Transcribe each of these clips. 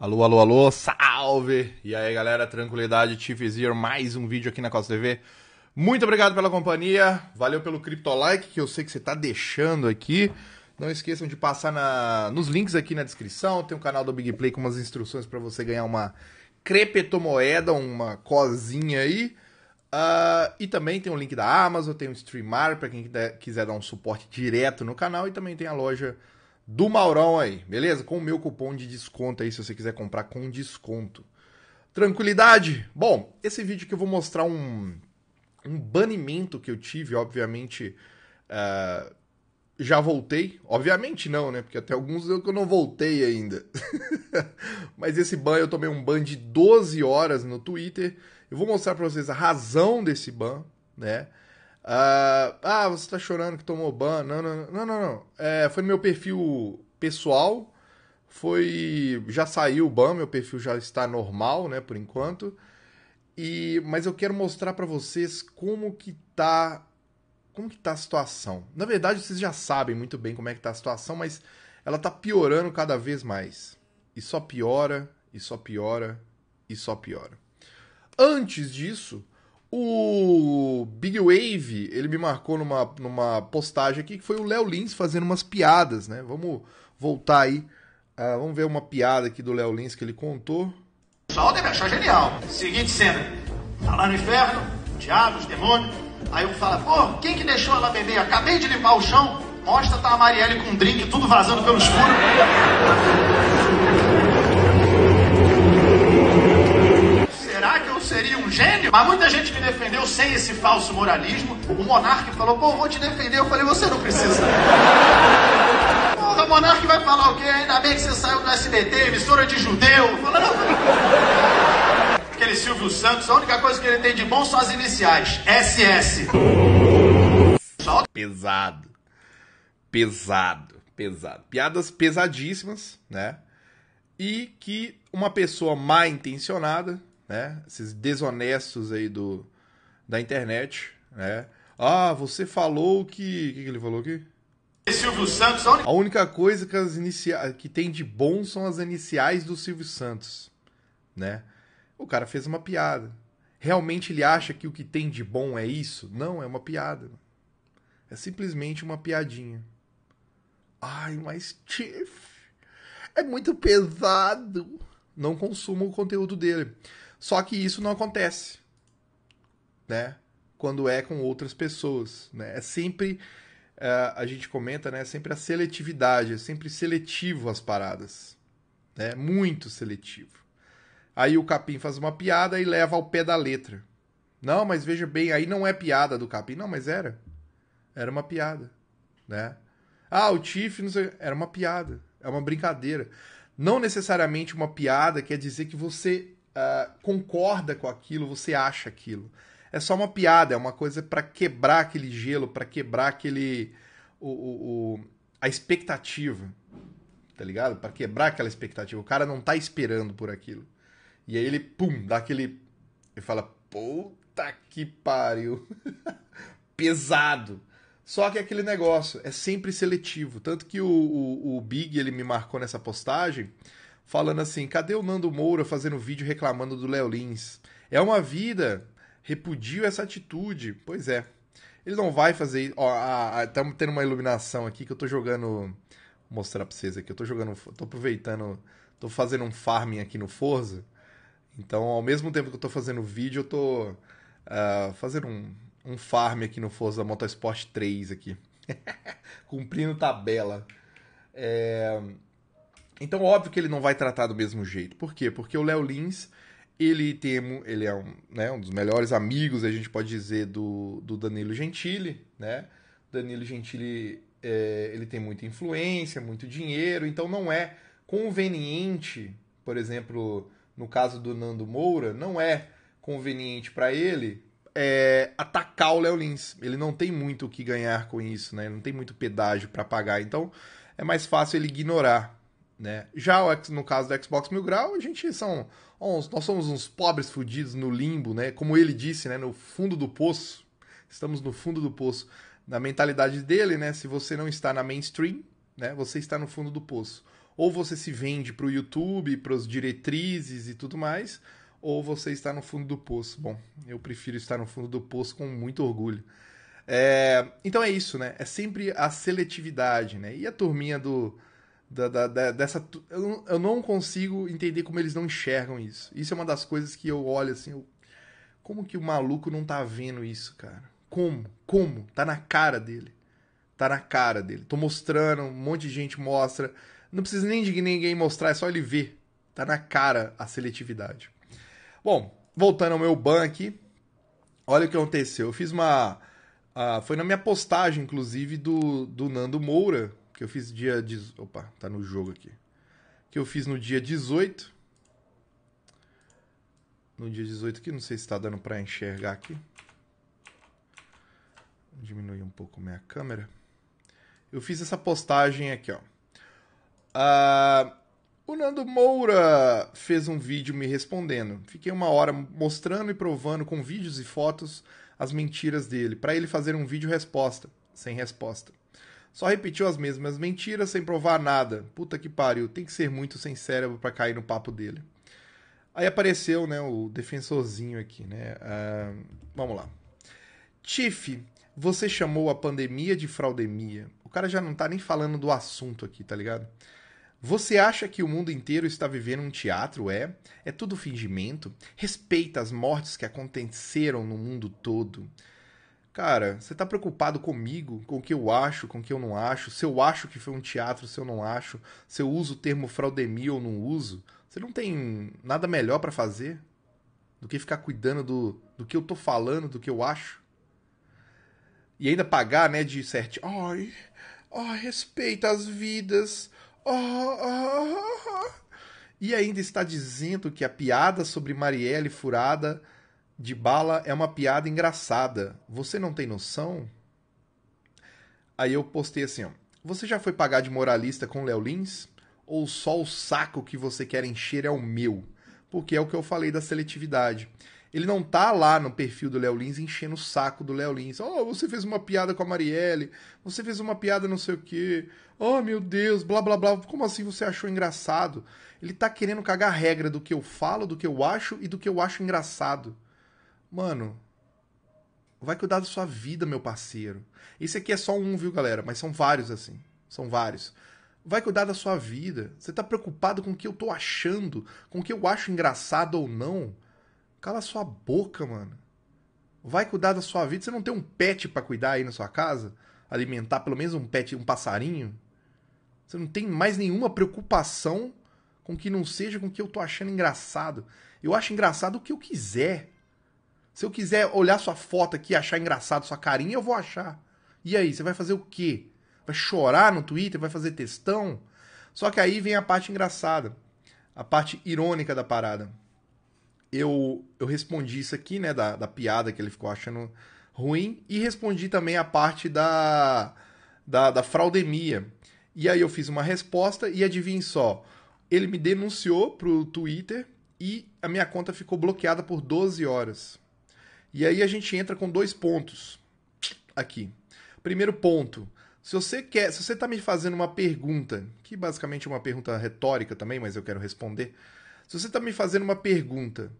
Alô, alô, alô, salve! E aí, galera, tranquilidade, Tifizier, mais um vídeo aqui na Costa TV. Muito obrigado pela companhia, valeu pelo CryptoLike que eu sei que você está deixando aqui. Não esqueçam de passar na, nos links aqui na descrição, tem o um canal do Big Play com umas instruções para você ganhar uma crepetomoeda, uma cozinha aí. Uh, e também tem o um link da Amazon, tem o um Streamar para quem quiser dar um suporte direto no canal e também tem a loja do Maurão aí, beleza? Com o meu cupom de desconto aí, se você quiser comprar com desconto. Tranquilidade? Bom, esse vídeo que eu vou mostrar um, um banimento que eu tive, obviamente. Uh, já voltei, obviamente não, né? Porque até alguns eu que eu não voltei ainda. Mas esse ban eu tomei um ban de 12 horas no Twitter. Eu vou mostrar para vocês a razão desse ban, né? Uh, ah, você tá chorando que tomou ban. Não, não, não, não. não. É, foi no meu perfil pessoal. Foi. Já saiu o ban, meu perfil já está normal, né, por enquanto. E, mas eu quero mostrar para vocês como que tá. Como que tá a situação. Na verdade, vocês já sabem muito bem como é que tá a situação, mas ela tá piorando cada vez mais. E só piora, e só piora, e só piora. Antes disso, o Big Wave, ele me marcou numa, numa postagem aqui que foi o Léo Lins fazendo umas piadas, né? Vamos voltar aí. Ah, vamos ver uma piada aqui do Léo Lins que ele contou. O pessoal deve achar genial. Seguinte cena: tá lá no inferno, diabos, demônios. Aí um fala: pô, quem que deixou ela beber? Acabei de limpar o chão. Mostra, tá a Marielle com um drink, tudo vazando pelo escuro. seria um gênio, mas muita gente me defendeu sem esse falso moralismo. O monarca falou, pô, vou te defender. Eu falei, você não precisa. Porra, o monarca vai falar o quê? Ainda bem que você saiu do SBT, emissora de judeu. Falando... Aquele Silvio Santos, a única coisa que ele tem de bom são as iniciais. SS. Pesado. Pesado. Pesado. Piadas pesadíssimas, né? E que uma pessoa mal intencionada né? Esses desonestos aí do, da internet, né? Ah, você falou que. O que, que ele falou aqui? Silvio Santos. A única coisa que, as inicia... que tem de bom são as iniciais do Silvio Santos, né? O cara fez uma piada. Realmente ele acha que o que tem de bom é isso? Não, é uma piada. É simplesmente uma piadinha. Ai, mas Tiff, é muito pesado. Não consuma o conteúdo dele. Só que isso não acontece, né? Quando é com outras pessoas, né? É sempre uh, a gente comenta, né? É sempre a seletividade, é sempre seletivo as paradas, né? Muito seletivo. Aí o Capim faz uma piada e leva ao pé da letra. Não, mas veja bem, aí não é piada do Capim, não, mas era. Era uma piada, né? Ah, o Tiff, não sei, era uma piada, é uma brincadeira. Não necessariamente uma piada quer dizer que você uh, concorda com aquilo, você acha aquilo. É só uma piada, é uma coisa para quebrar aquele gelo, para quebrar aquele. O, o, o, a expectativa, tá ligado? Para quebrar aquela expectativa. O cara não tá esperando por aquilo. E aí ele, pum, dá aquele. Ele fala, puta que pariu. Pesado. Só que é aquele negócio é sempre seletivo. Tanto que o, o, o Big ele me marcou nessa postagem falando assim: cadê o Nando Moura fazendo vídeo reclamando do Léo Lins? É uma vida, repudio essa atitude. Pois é. Ele não vai fazer. Ó, estamos tendo uma iluminação aqui que eu tô jogando. Vou mostrar pra vocês aqui. Eu tô jogando. Tô aproveitando. Tô fazendo um farming aqui no Forza. Então, ao mesmo tempo que eu tô fazendo vídeo, eu tô uh, fazendo um, um farm aqui no Forza Motorsport 3 aqui. Cumprindo tabela. É. Então, óbvio que ele não vai tratar do mesmo jeito. Por quê? Porque o Léo Lins, ele, tem, ele é um, né, um dos melhores amigos, a gente pode dizer, do, do Danilo Gentili, né? Danilo Gentili, é, ele tem muita influência, muito dinheiro, então não é conveniente, por exemplo, no caso do Nando Moura, não é conveniente para ele é, atacar o Léo Lins. Ele não tem muito o que ganhar com isso, né? Ele não tem muito pedágio para pagar, então é mais fácil ele ignorar né? Já no caso do Xbox Mil Grau, a gente são uns, nós somos uns pobres fudidos no limbo, né? Como ele disse, né? No fundo do poço. Estamos no fundo do poço. Na mentalidade dele, né? Se você não está na mainstream, né? Você está no fundo do poço. Ou você se vende para o YouTube, para as diretrizes e tudo mais, ou você está no fundo do poço. Bom, eu prefiro estar no fundo do poço com muito orgulho. É... então é isso, né? É sempre a seletividade, né? E a turminha do da, da, da, dessa. Eu não, eu não consigo entender como eles não enxergam isso. Isso é uma das coisas que eu olho assim. Eu, como que o maluco não tá vendo isso, cara? Como? Como? Tá na cara dele. Tá na cara dele. Tô mostrando, um monte de gente mostra. Não precisa nem de ninguém mostrar, é só ele ver. Tá na cara a seletividade. Bom, voltando ao meu ban aqui. Olha o que aconteceu. Eu fiz uma. Uh, foi na minha postagem, inclusive, do, do Nando Moura, que eu fiz dia. De... Opa, tá no jogo aqui. Que eu fiz no dia 18. No dia 18 aqui, não sei se tá dando pra enxergar aqui. Diminuir um pouco minha câmera. Eu fiz essa postagem aqui, ó. Ah, o Nando Moura fez um vídeo me respondendo. Fiquei uma hora mostrando e provando com vídeos e fotos as mentiras dele, para ele fazer um vídeo resposta, sem resposta. Só repetiu as mesmas mentiras sem provar nada. Puta que pariu, tem que ser muito sem cérebro para cair no papo dele. Aí apareceu, né, o defensorzinho aqui, né? Uh, vamos lá. Tiff, você chamou a pandemia de fraudemia. O cara já não tá nem falando do assunto aqui, tá ligado? Você acha que o mundo inteiro está vivendo um teatro? É? É tudo fingimento? Respeita as mortes que aconteceram no mundo todo. Cara, você tá preocupado comigo, com o que eu acho, com o que eu não acho, se eu acho que foi um teatro, se eu não acho, se eu uso o termo fraudemia ou não uso. Você não tem nada melhor para fazer do que ficar cuidando do, do que eu tô falando, do que eu acho. E ainda pagar, né, de certo. Ai, oh, respeita as vidas. Oh, oh, oh, E ainda está dizendo que a piada sobre Marielle furada de bala é uma piada engraçada. Você não tem noção? Aí eu postei assim, ó. Você já foi pagar de moralista com Léo Lins? Ou só o saco que você quer encher é o meu? Porque é o que eu falei da seletividade. Ele não tá lá no perfil do Léo Lins enchendo o saco do Léo Lins. Oh, você fez uma piada com a Marielle. Você fez uma piada não sei o quê. Oh, meu Deus, blá blá blá. Como assim você achou engraçado? Ele tá querendo cagar regra do que eu falo, do que eu acho e do que eu acho engraçado. Mano, vai cuidar da sua vida, meu parceiro. Esse aqui é só um, viu, galera? Mas são vários assim. São vários. Vai cuidar da sua vida. Você tá preocupado com o que eu tô achando, com o que eu acho engraçado ou não? Cala sua boca, mano. Vai cuidar da sua vida. Você não tem um pet para cuidar aí na sua casa? Alimentar pelo menos um pet, um passarinho? Você não tem mais nenhuma preocupação com que não seja com o que eu tô achando engraçado. Eu acho engraçado o que eu quiser. Se eu quiser olhar sua foto aqui, achar engraçado sua carinha, eu vou achar. E aí, você vai fazer o quê? Vai chorar no Twitter? Vai fazer textão? Só que aí vem a parte engraçada, a parte irônica da parada. Eu, eu respondi isso aqui, né, da, da piada que ele ficou achando ruim, e respondi também a parte da, da, da fraudemia. E aí eu fiz uma resposta e adivinhe só, ele me denunciou pro Twitter e a minha conta ficou bloqueada por 12 horas. E aí a gente entra com dois pontos aqui. Primeiro ponto, se você quer, se você está me fazendo uma pergunta, que basicamente é uma pergunta retórica também, mas eu quero responder. Se você está me fazendo uma pergunta,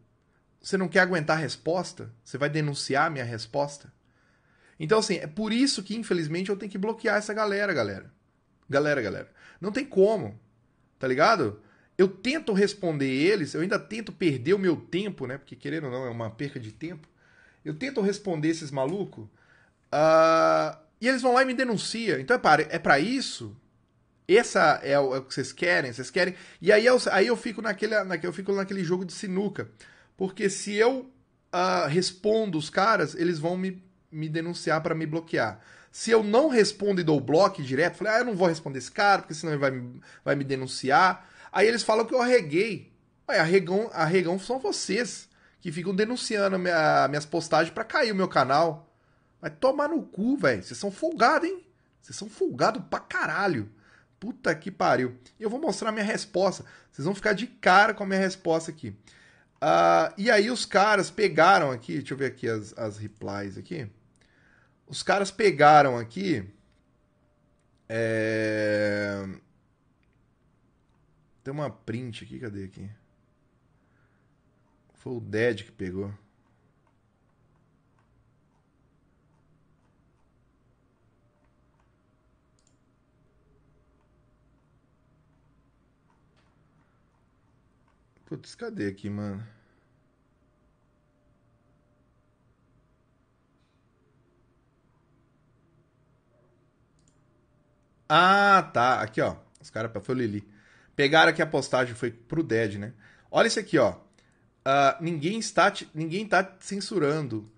você não quer aguentar a resposta? Você vai denunciar a minha resposta? Então, assim, é por isso que, infelizmente, eu tenho que bloquear essa galera, galera. Galera, galera. Não tem como. Tá ligado? Eu tento responder eles, eu ainda tento perder o meu tempo, né? Porque, querendo ou não, é uma perca de tempo eu tento responder esses malucos, uh, ah, e eles vão lá e me denunciam. Então é para, é pra isso? Essa é o, é o, que vocês querem? Vocês querem? E aí eu, aí eu, fico, naquele, naquele, eu fico naquele jogo de sinuca. Porque se eu uh, respondo os caras, eles vão me, me denunciar para me bloquear. Se eu não respondo e dou bloco direto, falei, ah, eu não vou responder esse cara, porque senão ele vai, vai me denunciar. Aí eles falam que eu arreguei. Ué, arregão, arregão são vocês que ficam denunciando minha, minhas postagens para cair o meu canal. Vai tomar no cu, velho. Vocês são folgados, hein? Vocês são folgados pra caralho. Puta que pariu. E eu vou mostrar minha resposta. Vocês vão ficar de cara com a minha resposta aqui. Uh, e aí os caras pegaram aqui. Deixa eu ver aqui as, as replies aqui. Os caras pegaram aqui. É... Tem uma print aqui, cadê aqui? Foi o Dead que pegou. Putz, cadê aqui, mano? Ah, tá. Aqui, ó. Os caras. Foi o Lili. Pegaram aqui a postagem, foi pro Dead, né? Olha isso aqui, ó. Uh, ninguém está te, ninguém está censurando.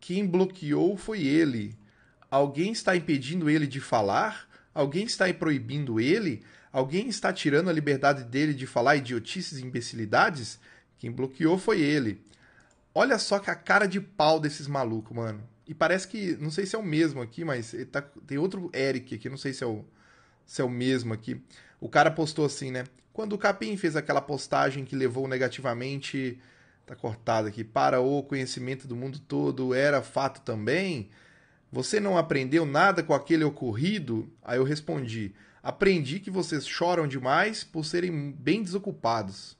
Quem bloqueou foi ele. Alguém está impedindo ele de falar? Alguém está proibindo ele? Alguém está tirando a liberdade dele de falar idiotices e imbecilidades? Quem bloqueou foi ele. Olha só que a cara de pau desses malucos, mano. E parece que, não sei se é o mesmo aqui, mas tá, tem outro Eric aqui, não sei se é o, se é o mesmo aqui. O cara postou assim, né? Quando o Capim fez aquela postagem que levou negativamente, tá cortado aqui, para o conhecimento do mundo todo, era fato também? Você não aprendeu nada com aquele ocorrido? Aí eu respondi: aprendi que vocês choram demais por serem bem desocupados.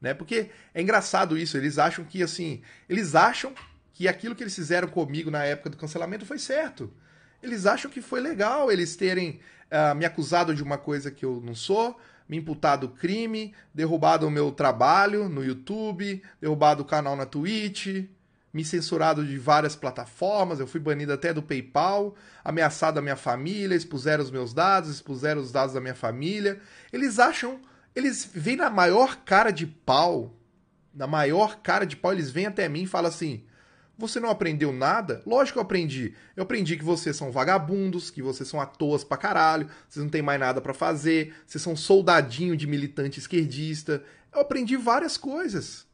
Né? Porque é engraçado isso, eles acham que assim, eles acham que aquilo que eles fizeram comigo na época do cancelamento foi certo. Eles acham que foi legal eles terem uh, me acusado de uma coisa que eu não sou, me imputado crime, derrubado o meu trabalho no YouTube, derrubado o canal na Twitch, me censurado de várias plataformas, eu fui banido até do PayPal, ameaçado a minha família, expuseram os meus dados, expuseram os dados da minha família. Eles acham, eles vêm na maior cara de pau, na maior cara de pau, eles vêm até mim e falam assim: você não aprendeu nada? Lógico que eu aprendi. Eu aprendi que vocês são vagabundos, que vocês são à toas pra caralho, vocês não têm mais nada para fazer, vocês são soldadinho de militante esquerdista. Eu aprendi várias coisas.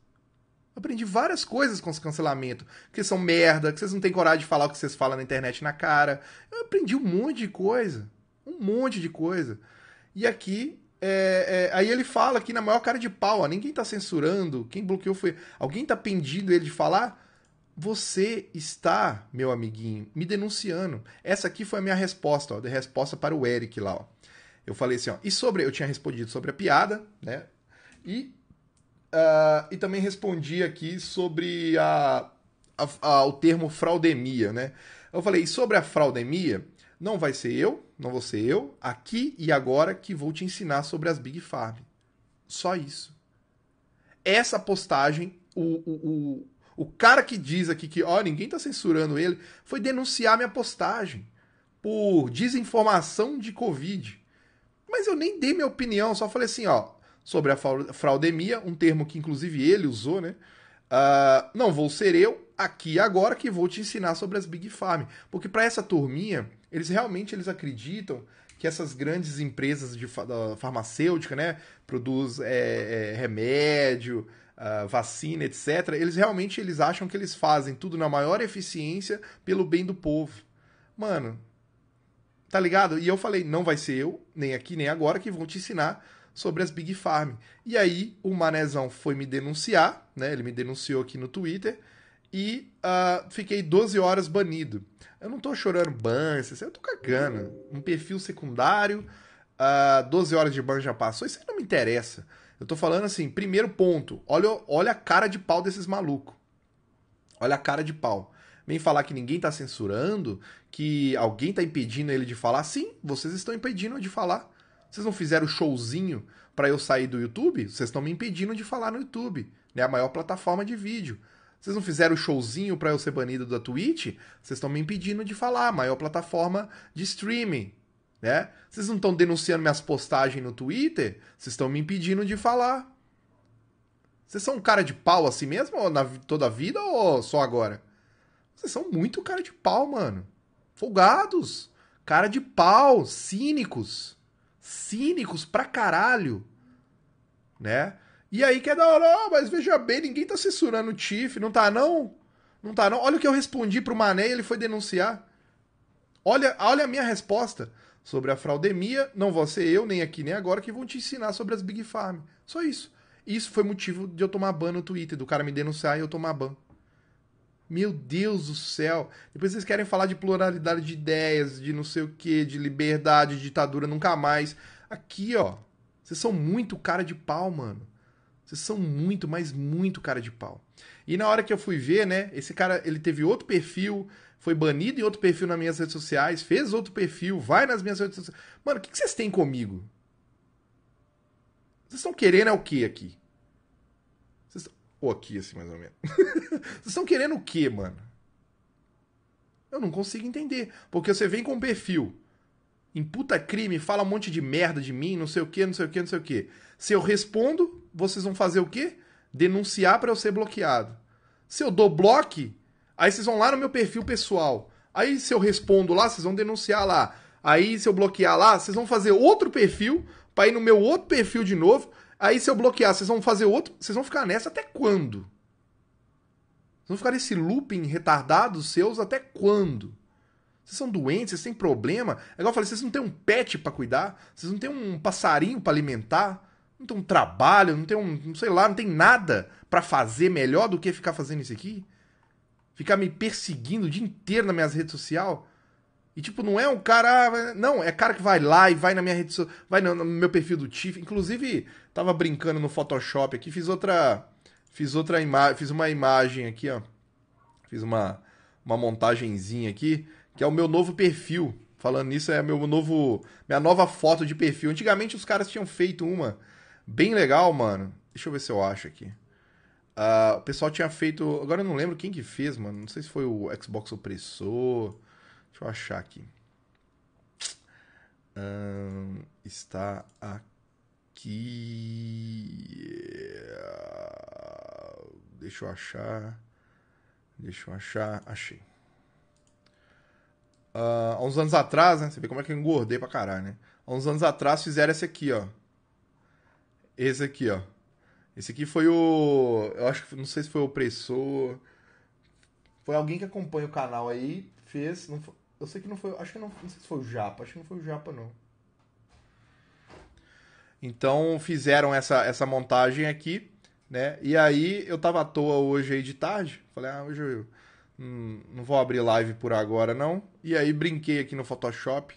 Eu aprendi várias coisas com esse cancelamento. Que vocês são merda, que vocês não têm coragem de falar o que vocês falam na internet na cara. Eu aprendi um monte de coisa. Um monte de coisa. E aqui é, é, aí ele fala aqui na maior cara de pau, ó, ninguém tá censurando, quem bloqueou foi. Alguém tá pedindo ele de falar? Você está, meu amiguinho, me denunciando. Essa aqui foi a minha resposta, ó, de resposta para o Eric lá, ó. Eu falei assim, ó, e sobre, eu tinha respondido sobre a piada, né? E, uh, e também respondi aqui sobre a, a, a, o termo fraudemia, né? Eu falei, e sobre a fraudemia, não vai ser eu, não vou ser eu, aqui e agora que vou te ensinar sobre as Big Farm. Só isso. Essa postagem, o, o, o o cara que diz aqui que, ó, ninguém tá censurando ele, foi denunciar minha postagem por desinformação de Covid. Mas eu nem dei minha opinião, só falei assim, ó, sobre a fraudemia, um termo que inclusive ele usou, né? Uh, não vou ser eu aqui agora que vou te ensinar sobre as Big Farm. Porque para essa turminha, eles realmente eles acreditam que essas grandes empresas de farmacêutica, né, produz é, é, remédio, ah, vacina, etc., eles realmente eles acham que eles fazem tudo na maior eficiência pelo bem do povo. Mano, tá ligado? E eu falei, não vai ser eu, nem aqui, nem agora, que vão te ensinar sobre as Big Farm. E aí o Manezão foi me denunciar, né? Ele me denunciou aqui no Twitter e uh, fiquei 12 horas banido. Eu não tô chorando ban, eu tô cagando. Um perfil secundário, uh, ah, 12 horas de ban já passou, isso aí não me interessa. Eu tô falando assim, primeiro ponto, olha, olha a cara de pau desses malucos. Olha a cara de pau. Vem falar que ninguém tá censurando, que alguém tá impedindo ele de falar. Sim, vocês estão impedindo de falar. Vocês não fizeram showzinho para eu sair do YouTube? Vocês estão me impedindo de falar no YouTube, né? A maior plataforma de vídeo. Vocês não fizeram showzinho para eu ser banido da Twitch? Vocês estão me impedindo de falar, a maior plataforma de streaming, né? Vocês não estão denunciando minhas postagens no Twitter? Vocês estão me impedindo de falar. Vocês são um cara de pau assim mesmo? Ou na, toda a vida ou só agora? Vocês são muito cara de pau, mano. Folgados. Cara de pau. Cínicos. Cínicos pra caralho. Né? E aí que é da hora, oh, mas veja bem, ninguém tá censurando o Tiff, não tá não? Não tá não? Olha o que eu respondi pro Mané e ele foi denunciar. Olha, olha a minha resposta sobre a fraudemia. Não vou ser eu, nem aqui, nem agora, que vão te ensinar sobre as Big Farm. Só isso. Isso foi motivo de eu tomar ban no Twitter, do cara me denunciar e eu tomar ban. Meu Deus do céu. Depois vocês querem falar de pluralidade de ideias, de não sei o que, de liberdade, de ditadura, nunca mais. Aqui, ó. Vocês são muito cara de pau, mano. Vocês são muito, mas muito cara de pau. E na hora que eu fui ver, né, esse cara, ele teve outro perfil, foi banido em outro perfil nas minhas redes sociais, fez outro perfil, vai nas minhas redes sociais. Mano, o que, vocês têm comigo? Vocês estão querendo é o que aqui? Vocês... Ou aqui, assim, mais ou menos. vocês estão querendo o que, mano? Eu não consigo entender. Porque você vem com um perfil, imputa crime, fala um monte de merda de mim, não sei o que, não sei o que, não sei o que. Se eu respondo, vocês vão fazer o quê? Denunciar para eu ser bloqueado. Se eu dou bloco, Aí vocês vão lá no meu perfil pessoal. Aí se eu respondo lá, vocês vão denunciar lá. Aí se eu bloquear lá, vocês vão fazer outro perfil para ir no meu outro perfil de novo. Aí se eu bloquear, vocês vão fazer outro, vocês vão ficar nessa até quando? Vocês vão ficar nesse looping retardado seus até quando? Vocês são doentes, vocês têm problema. É igual eu falei, vocês não têm um pet para cuidar, vocês não têm um passarinho para alimentar, não tem um trabalho, não tem um, sei lá, não tem nada para fazer melhor do que ficar fazendo isso aqui ficar me perseguindo o dia inteiro nas minhas redes sociais. E, tipo, não é um cara. Ah, não, é cara que vai lá e vai na minha rede social. Vai no, meu perfil do Tiff. Inclusive, tava brincando no Photoshop aqui, fiz outra. Fiz outra imagem. Fiz uma imagem aqui, ó. Fiz uma, uma montagenzinha aqui, que é o meu novo perfil. Falando nisso, é meu novo. Minha nova foto de perfil. Antigamente os caras tinham feito uma bem legal, mano. Deixa eu ver se eu acho aqui. Uh, o pessoal tinha feito. Agora eu não lembro quem que fez, mano. Não sei se foi o Xbox Opressor. Deixa eu achar aqui. Um, está aqui. Deixa eu achar. Deixa eu achar. Achei. Uh, há uns anos atrás, né? Você vê como é que eu engordei pra caralho, né? Há uns anos atrás fizeram esse aqui, ó. Esse aqui, ó. Esse aqui foi o. Eu acho que. Não sei se foi o opressor. Foi alguém que acompanha o canal aí. Fez. Não foi, eu sei que não foi. Acho que não. Não sei se foi o Japa. Acho que não foi o Japa, não. Então fizeram essa, essa montagem aqui, né? E aí eu tava à toa hoje aí de tarde. Falei, ah, hoje eu hum, não vou abrir live por agora, não. E aí brinquei aqui no Photoshop.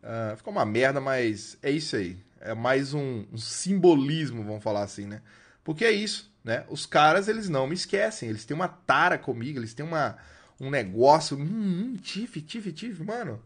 Uh, ficou uma merda, mas é isso aí. É mais um, um simbolismo, vamos falar assim, né? Porque é isso, né? Os caras, eles não me esquecem. Eles têm uma tara comigo, eles têm uma, um negócio. Hum, hum, tif, tif, tif, mano.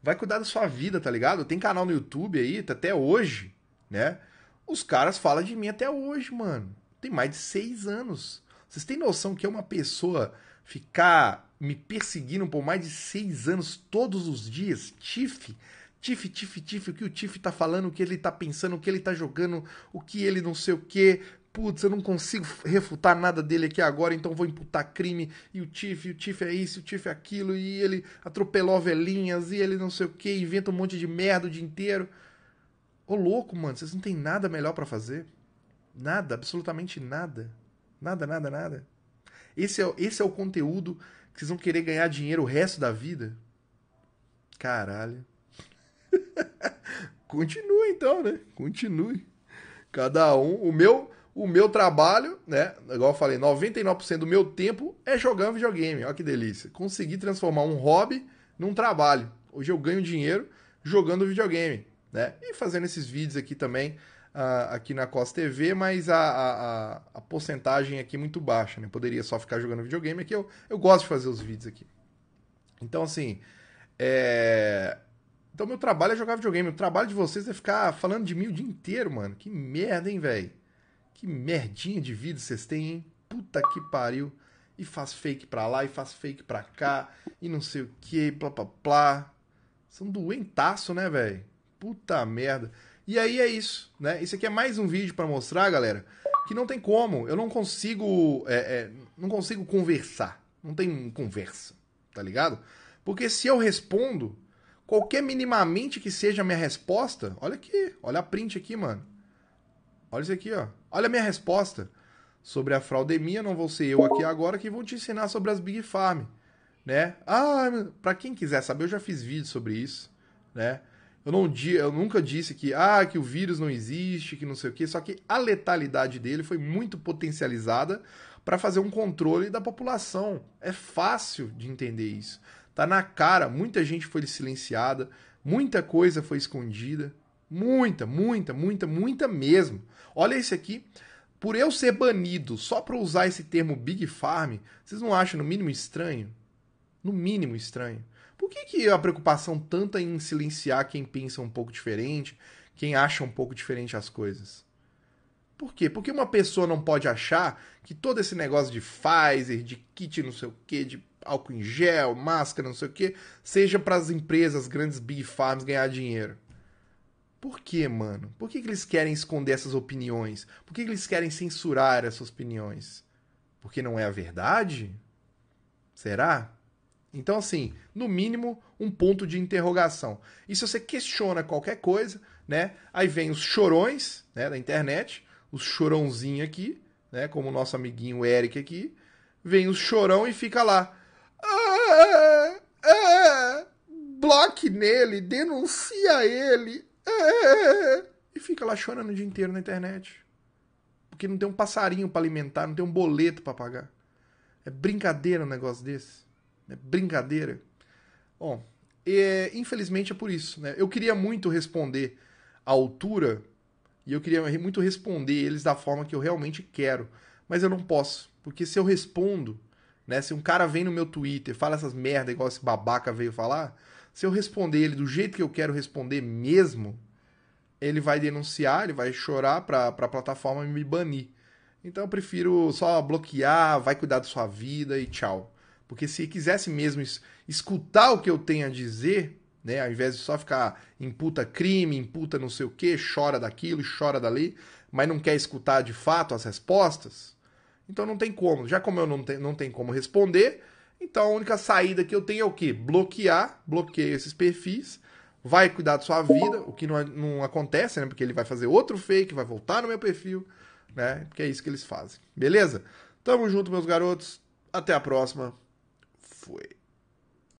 Vai cuidar da sua vida, tá ligado? Tem canal no YouTube aí, tá até hoje, né? Os caras falam de mim até hoje, mano. Tem mais de seis anos. Vocês têm noção que é uma pessoa ficar me perseguindo por mais de seis anos todos os dias? Tiff, Tiff, Tiff, Tiff, o que o Tiff tá falando, o que ele tá pensando, o que ele tá jogando, o que ele não sei o quê? putz, eu não consigo refutar nada dele aqui agora, então vou imputar crime, e o Tiff, o Tiff é isso, o Tiff é aquilo, e ele atropelou velhinhas, e ele não sei o que, inventa um monte de merda o dia inteiro. Ô louco, mano, vocês não tem nada melhor para fazer? Nada, absolutamente nada. Nada, nada, nada. Esse é, esse é o conteúdo que vocês vão querer ganhar dinheiro o resto da vida? Caralho. Continue então, né? Continue. Cada um. O meu, o meu trabalho, né? Igual eu falei, 99% do meu tempo é jogando videogame. Olha que delícia. Consegui transformar um hobby num trabalho. Hoje eu ganho dinheiro jogando videogame, né? E fazendo esses vídeos aqui também, uh, aqui na Costa TV, mas a, a, a, porcentagem aqui é muito baixa, né? Poderia só ficar jogando videogame, aqui é eu, eu gosto de fazer os vídeos aqui. Então, assim, é... Então, meu trabalho é jogar videogame. O trabalho de vocês é ficar falando de mim o dia inteiro, mano. Que merda, hein, velho? Que merdinha de vida vocês têm, hein? Puta que pariu. E faz fake pra lá, e faz fake pra cá, e não sei o que, plá plá plá. São doentaço, né, velho? Puta merda. E aí é isso, né? Isso aqui é mais um vídeo para mostrar, galera, que não tem como. Eu não consigo, é, é, não consigo conversar. Não tem conversa, tá ligado? Porque se eu respondo, qualquer minimamente que seja a minha resposta, olha aqui, olha a print aqui, mano. Olha isso aqui, ó. Olha a minha resposta sobre a fraudemia, não vou ser eu aqui agora que vou te ensinar sobre as Big Farm, né? Ah, para quem quiser saber, eu já fiz vídeo sobre isso, né? Eu, não, eu nunca disse que ah, que o vírus não existe, que não sei o quê, só que a letalidade dele foi muito potencializada para fazer um controle da população. É fácil de entender isso. Tá na cara, muita gente foi silenciada, muita coisa foi escondida, Muita, muita, muita, muita mesmo. Olha esse aqui. Por eu ser banido só para usar esse termo Big Farm, vocês não acham no mínimo estranho? No mínimo estranho. Por que, que a preocupação tanta é em silenciar quem pensa um pouco diferente, quem acha um pouco diferente as coisas? Por quê? Porque uma pessoa não pode achar que todo esse negócio de Pfizer, de kit não sei o que, de álcool em gel, máscara não sei o que, seja para as empresas, grandes big farms ganhar dinheiro. Por que, mano? Por que, que eles querem esconder essas opiniões? Por que, que eles querem censurar essas opiniões? Porque não é a verdade? Será? Então, assim, no mínimo, um ponto de interrogação. E se você questiona qualquer coisa, né? Aí vem os chorões né, da internet, os chorãozinho aqui, né? Como o nosso amiguinho Eric aqui. Vem os chorão e fica lá. Ah, ah, ah bloque nele, denuncia ele. É, é, é, e fica lá chorando o dia inteiro na internet. Porque não tem um passarinho para alimentar, não tem um boleto para pagar. É brincadeira um negócio desse. É brincadeira. Bom, infelizmente é por isso. Né? Eu queria muito responder à altura e eu queria muito responder eles da forma que eu realmente quero. Mas eu não posso. Porque se eu respondo, né? Se um cara vem no meu Twitter fala essas merda igual esse babaca veio falar, se eu responder ele do jeito que eu quero responder mesmo, ele vai denunciar, ele vai chorar para a plataforma me banir. Então eu prefiro só bloquear, vai cuidar da sua vida e tchau. Porque se quisesse mesmo escutar o que eu tenho a dizer, né, ao invés de só ficar imputa crime, imputa não sei o que, chora daquilo, chora dali, mas não quer escutar de fato as respostas, então não tem como. Já como eu não, te, não tenho como responder, então a única saída que eu tenho é o quê? Bloquear, bloqueia esses perfis, vai cuidar da sua vida, o que não, é, não acontece, né? Porque ele vai fazer outro fake, vai voltar no meu perfil, né? Porque é isso que eles fazem. Beleza? Tamo junto, meus garotos. Até a próxima. Fui.